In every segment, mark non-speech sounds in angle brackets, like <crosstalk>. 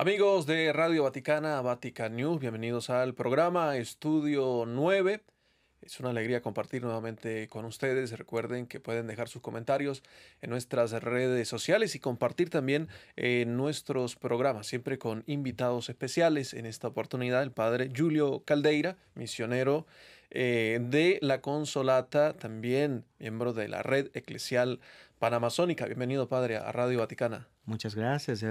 Amigos de Radio Vaticana, Vatican News, bienvenidos al programa Estudio 9. Es una alegría compartir nuevamente con ustedes. Recuerden que pueden dejar sus comentarios en nuestras redes sociales y compartir también eh, nuestros programas, siempre con invitados especiales. En esta oportunidad, el padre Julio Caldeira, misionero eh, de la Consolata, también miembro de la Red Eclesial Panamazónica. Bienvenido, padre, a Radio Vaticana. Muchas gracias. es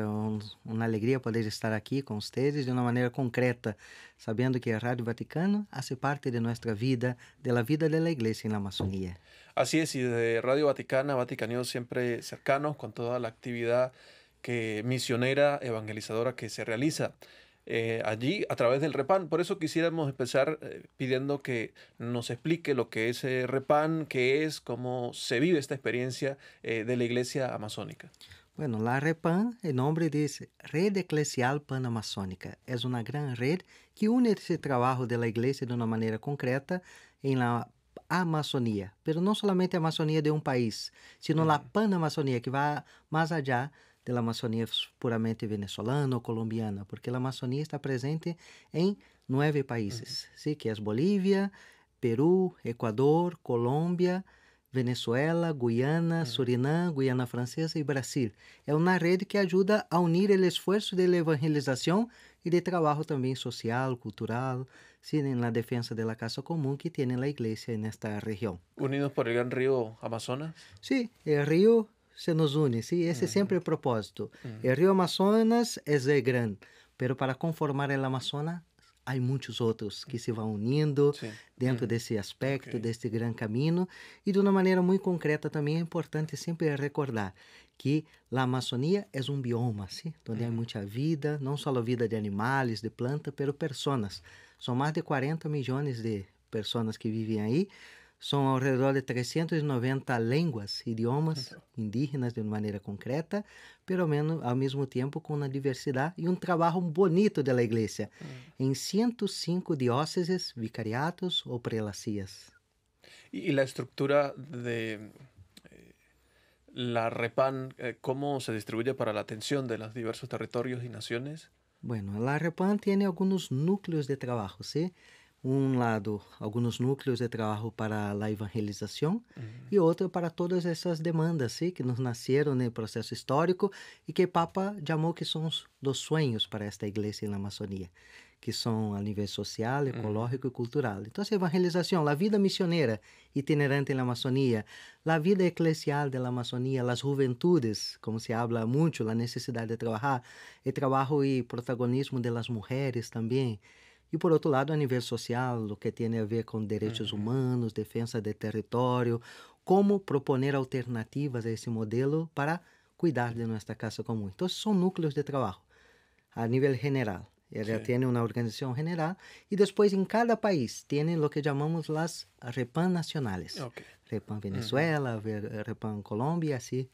una alegría poder estar aquí con ustedes de una manera concreta, sabiendo que Radio Vaticana Vaticano hace parte de nuestra vida, de la vida de la iglesia en la Amazonía. Así es, y de Radio Vaticana, Vaticanio siempre cercanos con toda la actividad que misionera evangelizadora que se realiza. Eh, allí a través del REPAN. Por eso quisiéramos empezar eh, pidiendo que nos explique lo que es el eh, REPAN, qué es, cómo se vive esta experiencia de la iglesia amazónica. Bueno, la REPAN, el nombre dice Red Eclesial Panamazónica. Es una gran red que une ese trabajo de la iglesia de una manera concreta en la Amazonía, pero no solamente Amazonía de un país, sino la Panamazonía, que va más allá de la masonia puramente venezolana ou colombiana, porque a masonia está presente em nove países, uhum. que é Bolívia, Peru, Equador, Colômbia, Venezuela, Guiana, uh Surinam, Guiana Francesa e Brasil. É uma rede que ajuda a unir o esforço de evangelização e de trabalho também social, cultural, sim, na defesa da de casa comum que tem a igreja nesta esta ¿Unidos por el gran río Amazonas? Sí, o rio se nos une, sim, esse uh sempre siempre propósito. O Rio El Amazonas é grande, mas para conformar o Amazonas há muitos outros que se vão unindo Sim. dentro uhum. desse aspecto, okay. desse grande caminho. E de uma maneira muito concreta também é importante sempre recordar que a Amazônia é um bioma, sim, onde uhum. há muita vida, não só a vida de animais, de plantas, mas pessoas. São mais de 40 milhões de pessoas que vivem aí. son alrededor de 390 lenguas, idiomas indígenas de una manera concreta, pero menos, al mismo tiempo con una diversidad y un trabajo bonito de la iglesia mm. en 105 diócesis, vicariatos o prelacías. Y, la estructura de eh, la REPAN, eh, ¿cómo se distribuye para la atención de los diversos territorios y naciones? Bueno, la REPAN tiene algunos núcleos de trabajo, ¿sí? um lado, alguns núcleos de trabalho para a evangelização uhum. e outro para todas essas demandas que nos nasceram no processo histórico e que Papa chamou que são dos sonhos para esta igreja na Amazônia, que são a nível social, uhum. ecológico uhum. e cultural. Então, a evangelização, a vida missioneira itinerante na Amazônia, a vida eclesial da Amazônia, as juventudes, como se habla muito, a necessidade de trabalhar, o trabalho e protagonismo das mulheres também. E, por outro lado, a nível social, o que tem a ver com direitos uhum. humanos, defesa de território, como proponer alternativas a esse modelo para cuidar de nossa casa comum. Então, são núcleos de trabalho a nível general. Ela Sim. tem uma organização general e depois em cada país tem o que chamamos las Repan nacionais. Okay. Repan uhum. Venezuela, uhum. Repan Colômbia, assim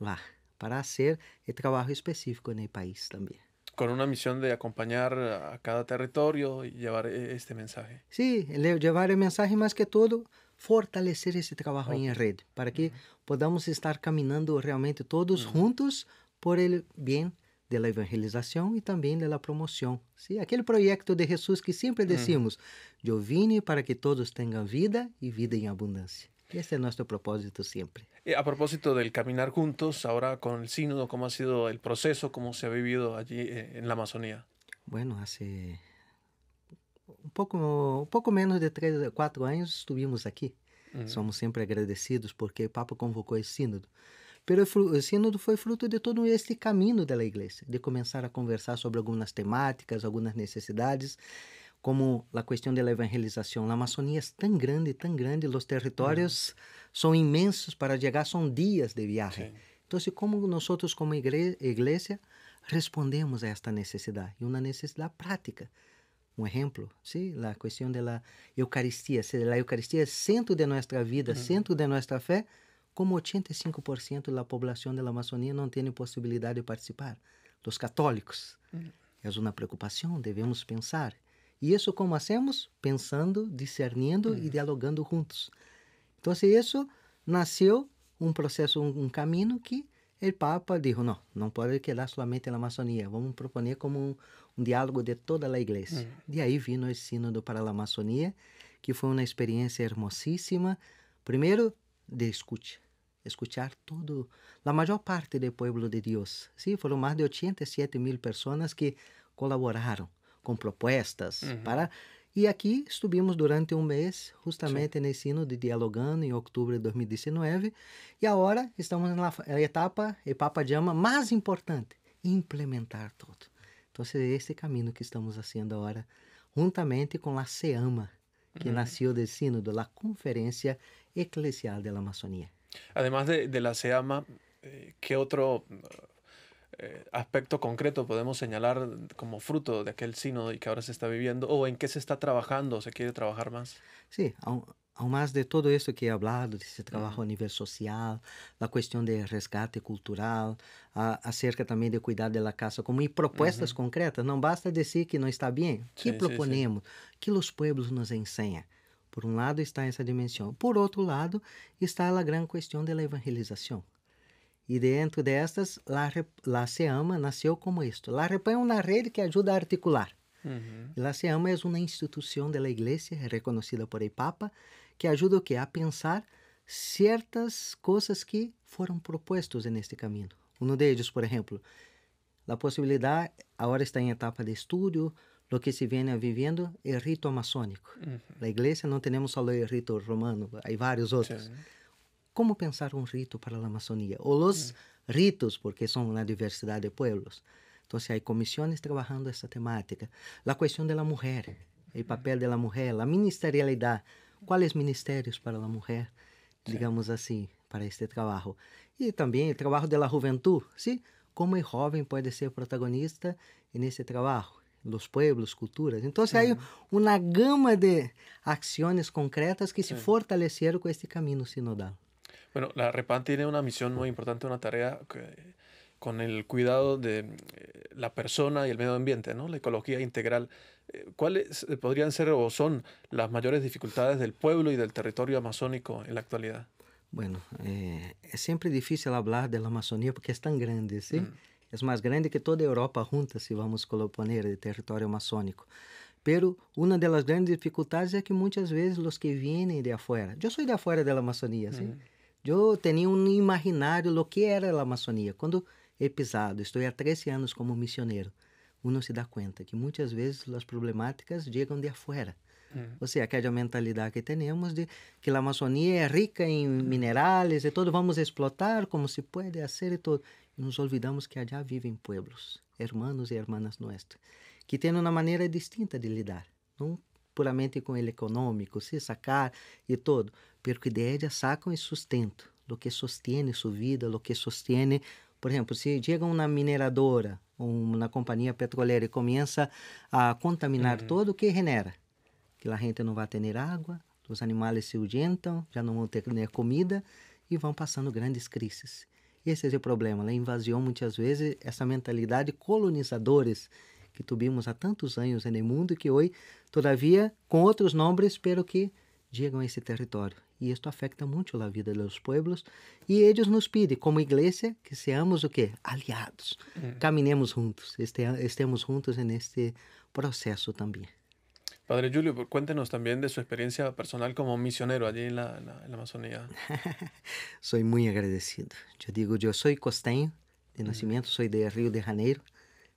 lá, para fazer trabalho específico no país também con una misión de acompañar a cada territorio y llevar este mensaje. Sí, llevar el mensaje más que todo, fortalecer ese trabajo okay. en red, para que uh -huh. podamos estar caminando realmente todos uh -huh. juntos por el bien de la evangelización y también de la promoción. ¿sí? Aquel proyecto de Jesús que siempre decimos, uh -huh. yo vine para que todos tengan vida y vida en abundancia. ese es nuestro propósito siempre. a propósito del caminar juntos, ahora con el sínodo, ¿cómo ha sido el proceso? ¿Cómo se ha vivido allí eh, en la Amazonía? Bueno, hace un poco, poco menos de tres o cuatro años estuvimos aquí. Somos siempre agradecidos porque el Papa convocó el sínodo. Pero el sínodo fue fruto de todo este camino de la iglesia, de comenzar a conversar sobre algunas temáticas, algunas necesidades, como a questão da evangelização. A Amazônia é tão grande, tão grande, os territórios mm. são imensos para chegar, são dias de viagem. Então, como nós, como igreja, respondemos a esta necessidade, e uma necessidade prática. Um exemplo, sim, a questão da Eucaristia. Se a Eucaristia é centro de nossa vida, uhum. centro de nossa fé, como 85% da população da Amazônia não tem possibilidade de participar, dos católicos. É mm. uma preocupação, devemos pensar. E isso como hacemos? Pensando, discernindo uhum. e dialogando juntos. Então, isso nasceu um processo, um, um caminho que o Papa disse: não, não pode quedar somente na Amazônia, vamos proponer como um, um diálogo de toda a igreja. Uhum. E aí vino o Sínodo para a Amazônia, que foi uma experiência hermosíssima. Primeiro, de escute, escutar todo, a maior parte do povo de Deus. Sim, foram mais de 87 mil pessoas que colaboraram com propostas uhum. para e aqui estivemos durante um mês, justamente Sim. nesse hino de Dialogando, em outubro de 2019. E agora estamos na etapa, etapa de ama mais importante, implementar tudo. Então, é esse caminho que estamos fazendo agora, juntamente com a SEAMA, que uhum. nasceu do sino da Conferência Eclesial da Amazônia. Além de, da SEAMA, que outro ¿Qué eh, aspecto concreto podemos señalar como fruto de aquel sínodo y que ahora se está viviendo o en qué se está trabajando se quiere trabajar más? Sí, aún, más de todo esto que he hablado, de ese trabajo a nivel social, la cuestión de rescate cultural, acerca también de cuidar de la casa, como propuestas concretas. No basta decir que no está bien. ¿Qué proponemos? ¿Qué los pueblos nos enseñan? Por un lado está esa dimensión. Por otro lado está la gran cuestión de la evangelización. E dentro destas, La, La Seama nasceu como isto. La Repan é uma rede que ajuda a articular. Uhum. La Seama é uma instituição da igreja reconhecida por el Papa que ajuda o quê? A pensar certas coisas que foram propostas neste caminho. Um deles, por exemplo, a possibilidade, agora está em etapa de estudo, o que se viene viviendo, o é rito maçônico. Uhum. Na igreja não temos só o rito romano, há vários outros. Sim como pensar um rito para a Amazônia? Ou os é. Hum. ritos, porque são na diversidade de pueblos. Então, há comissões trabalhando essa temática. A questão da mulher, o hum. papel da mulher, a ministerialidade. Quais ministérios para a mulher, digamos assim, para este trabalho? E também o trabalho da juventude, sim? Como o jovem pode ser protagonista nesse trabalho? los pueblos, culturas. Então, se há uma gama de ações concretas que se fortaleceram com este caminho sinodal. Bueno, la REPAN tiene una misión muy importante, una tarea con el cuidado de eh, la persona y el medio ambiente, ¿no? La ecología integral. Eh, ¿Cuáles eh, podrían ser o son las mayores dificultades del pueblo y del territorio amazónico en la actualidad? Bueno, es siempre difícil hablar de la Amazonía porque es tan grande, ¿sí? Mm. Es más grande que toda Europa junta, si vamos a poner, de territorio amazónico. Pero una de las grandes dificultades es que muchas veces los que vienen de afuera, yo soy de afuera de la Amazonía, ¿sí? Mm. Eu tinha um imaginário do que era a maçonia. Quando he é pisado, estou há 13 anos como missionário, uno se dá conta que muitas vezes as problemáticas chegam de afuera. Uhum. Ou seja, aquela mentalidade que temos de que a maçonia é rica em uhum. minerais e tudo, vamos explotar como se pode fazer e tudo. E nos olvidamos que allá vivem pueblos, hermanos e hermanas nuestros, que têm uma maneira distinta de lidar. Não puramente com ele econômico, se sacar e todo, que de ella sacam el sustento, lo que sostiene sua vida, lo que sostiene, por exemplo, se chega uma mineradora, uma companhia petroleira e começa a contaminar uhum. todo o que genera, que a gente não vai ter água, os animais se ahuyentam, já não vão ter nem né, comida e vão passando grandes crises. Esse é o problema, a né? invasão muitas vezes, essa mentalidade colonizadores que tuvimos há tantos anos no mundo que hoje, todavia, com outros nomes, pero que chegam a esse território. E isto afeta muito a vida dos pueblos. E eles nos pedem, como igreja, que seamos o quê? Aliados. É. Caminemos juntos. estemos juntos neste processo também. Padre Julio, cuéntenos también de su experiencia personal como misionero allí en la, en la, en la Amazonía. <laughs> soy muy agradecido. Yo digo, yo soy costeño de nacimiento, soy de Río de Janeiro.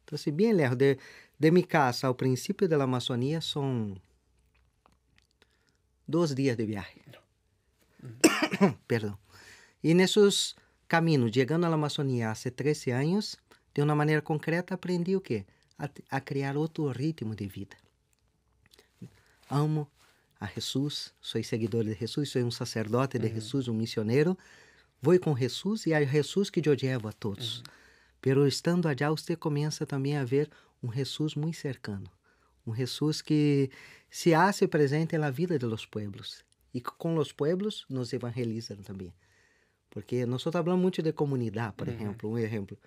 Então se assim, bien lejos de, de mi casa al principio de la Amazonía son dos días de viaje. Perdão. Perdón. Y en esos caminos, llegando a la Amazonía hace 13 años, de una manera concreta aprendí o qué? A, a crear otro ritmo de vida. Amo a Jesús, soy seguidor de Jesús, soy un sacerdote de uhum. Jesus, um Jesús, un misionero. Vou com Jesus e é Jesus que eu llevo a todos. Uhum. Pero estando allá, você começa também a ver um Jesus muito cercano, um Jesus que se hace presente na vida de los pueblos e com os pueblos nos evangeliza também. Porque nós falamos muito de comunidade, por uhum. exemplo, um exemplo.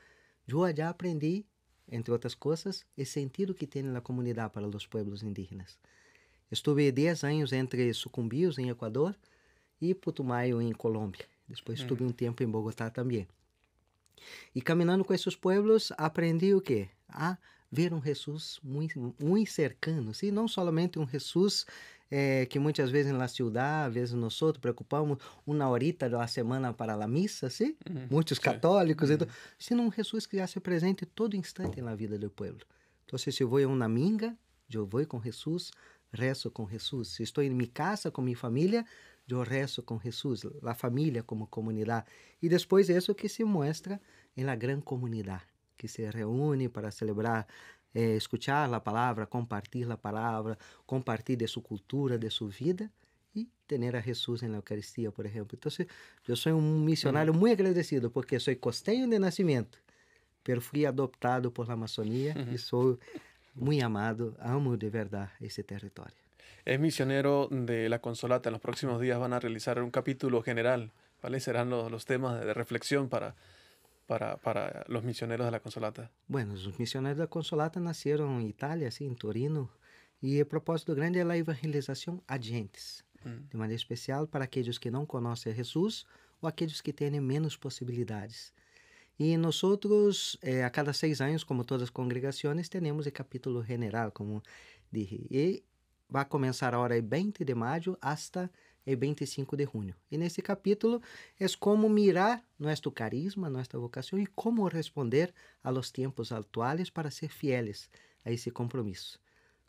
Eu já aprendi, entre outras coisas, o sentido que tem na comunidade para os pueblos indígenas. Estive 10 anos entre Sucumbios, em Equador, e Putumayo, em Colômbia. Depois uhum. estive um tempo em Bogotá também. E caminhando com esses pueblos, aprendi o quê? A ver um Jesus muito, muito cercano, e não somente um Jesus é, que muitas vezes na cidade, às vezes nós outros preocupamos uma horita da semana para a missa, sim? Uhum. muitos católicos, uhum. então, sino um Jesus que já se presente todo instante na vida do povo. Então, se eu vou a uma minga, eu vou com Jesus, rezo com Jesus. Se estou em minha casa, com minha família, de rezo com Jesus, a família como comunidade. E depois isso que se mostra na grande comunidade, que se reúne para celebrar, eh, escutar a palavra, compartilhar a palavra, compartilhar de sua cultura, de sua vida e ter a Jesus na Eucaristia, por exemplo. Então, eu sou um missionário muito mm. agradecido, porque sou costeño de nascimento, mas fui adoptado por la maçonia uhum. e sou muito amado, amo de verdade esse território. es misionero de la Consolata. En los próximos días van a realizar un capítulo general, ¿Cuáles Serán los, temas de, reflexión para, para, para, los misioneros de la Consolata. Bueno, los misioneros de la Consolata nacieron en Italia, sí, en Torino, y el propósito grande es la evangelización a gentes, mm. de manera especial para aquellos que no conocen a Jesús o aquellos que tienen menos posibilidades. Y nosotros eh, a cada seis años, como todas las congregaciones, tenemos el capítulo general, como dije. Y vai começar a hora 20 de maio até e 25 de junho. E nesse capítulo é como mirar nosso carisma, nossa vocação e como responder aos tempos atuais para ser fieles a esse compromisso.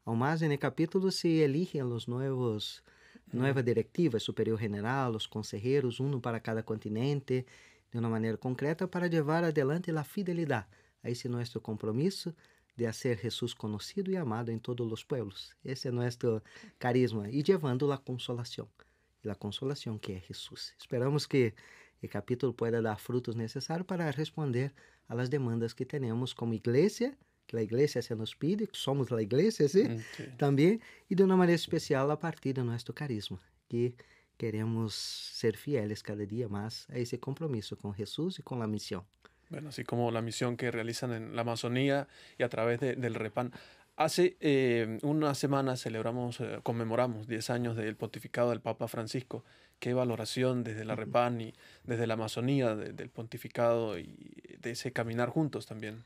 Ao mais, nesse capítulo se eligem os novos nova diretiva superior general, os conselheiros, um para cada continente, de uma maneira concreta para levar adelante a fidelidade a esse nosso compromisso de ser Jesús conocido e amado em todos os pueblos. Esse é nosso carisma. e levando la consolação. E a consolação que é Jesús. Esperamos que o capítulo possa dar frutos necessários para responder a demandas que temos como Igreja, que a Igreja se nos pide, que somos a Igreja, sim, Okay. E de uma maneira especial a partir de nosso carisma, que queremos ser fieles cada dia, mais a esse compromisso com Jesús e com a missão. Bueno, así como la misión que realizan en la Amazonía y a través de, del REPAN. Hace eh, una semana celebramos, eh, conmemoramos 10 años del pontificado del Papa Francisco. Qué valoración desde la REPAN y desde la Amazonía del pontificado y de ese caminar juntos también.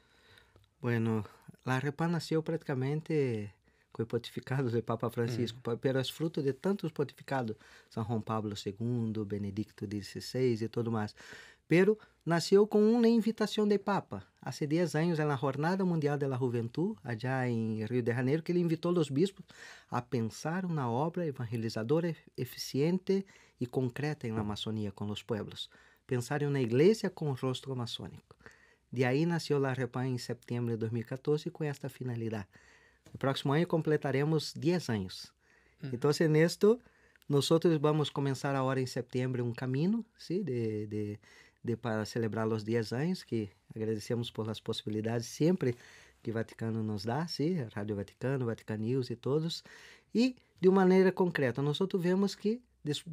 Bueno, la REPAN nació prácticamente con el pontificado del Papa Francisco, pero es fruto de tantos pontificados, San Juan Pablo II, Benedicto XVI y todo más. pero nasceu com uma invitação de Papa. Há 10 anos, na Jornada Mundial da Juventude, allá em Rio de Janeiro, que ele invitou os bispos a pensar uma obra evangelizadora eficiente e concreta em la Amazônia com os pueblos. Pensar em uma igreja com o rosto maçônico. De aí nasceu La Repan em setembro de 2014 com esta finalidade. No próximo ano completaremos 10 anos. Uhum. Então, nisto, nós vamos começar agora em setembro um caminho, sim, de, de de, para celebrar os 10 anos, que agradecemos por as possibilidades sempre que o Vaticano nos dá, sim, Rádio Vaticano, Vatican News e todos. E de uma maneira concreta, nós tivemos que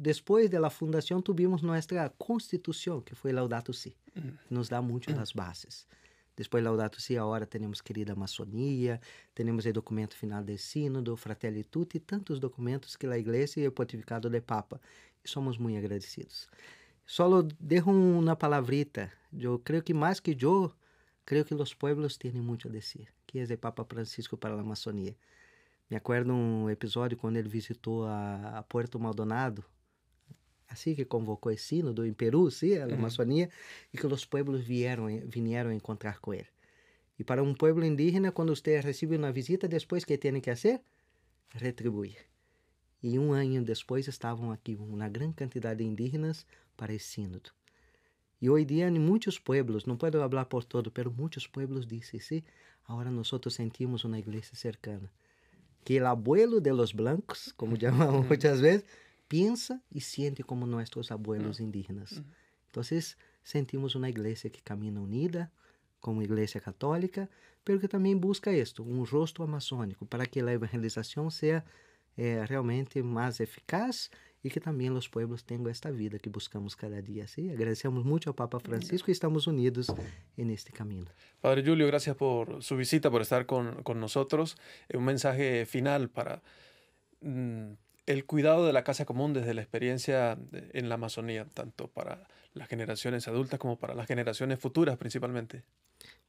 depois da fundação tivemos nossa Constituição, que foi Laudato Si, que mm. nos dá muito das bases. Depois Laudato Si, agora temos querida maçonia, temos o documento final do sínodo, Fratelli Tutti, tantos documentos que a Igreja e o pontificado de Papa. E somos muito agradecidos. Solo dejo una palabrita. Yo creo que más que yo, creo que los pueblos tienen mucho a decir, que es de Papa Francisco para la Amazonía. Me acuerdo um episódio quando ele visitou a, a Puerto Maldonado, assim que convocou esse sínodo do Peru, sim, a Amazônia, e que os pueblos vieram, vieram encontrar com ele. E para um pueblo indígena, quando você recebe uma visita, depois que tem que fazer? Retribuir. E um ano depois estavam aqui uma grande quantidade de indígenas para E Y hoy día en muchos pueblos, no puedo hablar por todo, pero muchos pueblos dicen, sí, ahora nosotros sentimos una iglesia cercana. Que el abuelo de los blancos, como llamamos uhum. uhum. muchas veces, piensa y siente como nuestros abuelos uhum. indígenas. Entonces, sentimos una iglesia que camina unida, como igreja católica, pero que também busca isto, um rosto amazônico, para que a evangelização seja eh, realmente mais eficaz y que también los pueblos tengan esta vida que buscamos cada día. ¿sí? Agradecemos mucho al Papa Francisco y estamos unidos en este camino. Padre Julio, gracias por su visita, por estar con, con nosotros. Eh, un mensaje final para mm, el cuidado de la casa común desde la experiencia en la Amazonía, tanto para las generaciones adultas como para las generaciones futuras principalmente.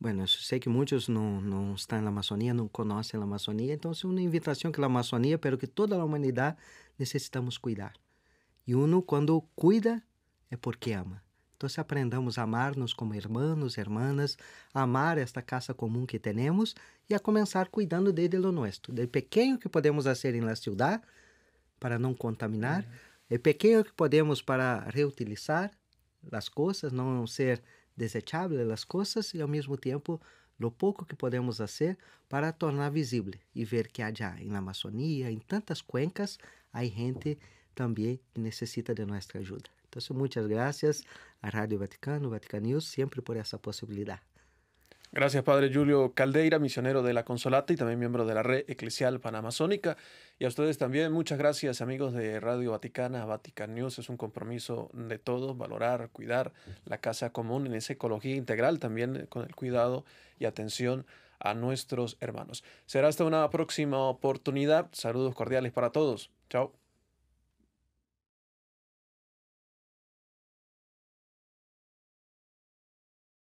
Bueno, sei que muitos não não estão na la não conhecem a la então é uma invitação que a Amazônia, pero que toda a humanidade necessitamos cuidar. e uno quando cuida é porque ama. Então, se aprendamos a amar-nos como irmãos, irmãs, amar esta casa comum que temos e a começar cuidando de lo nosso, do pequeno que podemos fazer em cidade para não contaminar, do pequeno que podemos para reutilizar as coisas, não ser desechable as coisas e ao mesmo tempo no pouco que podemos fazer para tornar visível e ver que allá já na Amazônia, em tantas cuencas, há gente também que necessita de nossa ajuda. Então, muitas gracias a Radio Vaticano, Vatican News, sempre por essa possibilidade. Gracias, Padre Julio Caldeira, misionero de la Consolata y también miembro de la Red Eclesial Panamazónica. Y a ustedes también, muchas gracias, amigos de Radio Vaticana. Vatican News es un compromiso de todos, valorar, cuidar la casa común en esa ecología integral, también con el cuidado y atención a nuestros hermanos. Será hasta una próxima oportunidad. Saludos cordiales para todos. Chao.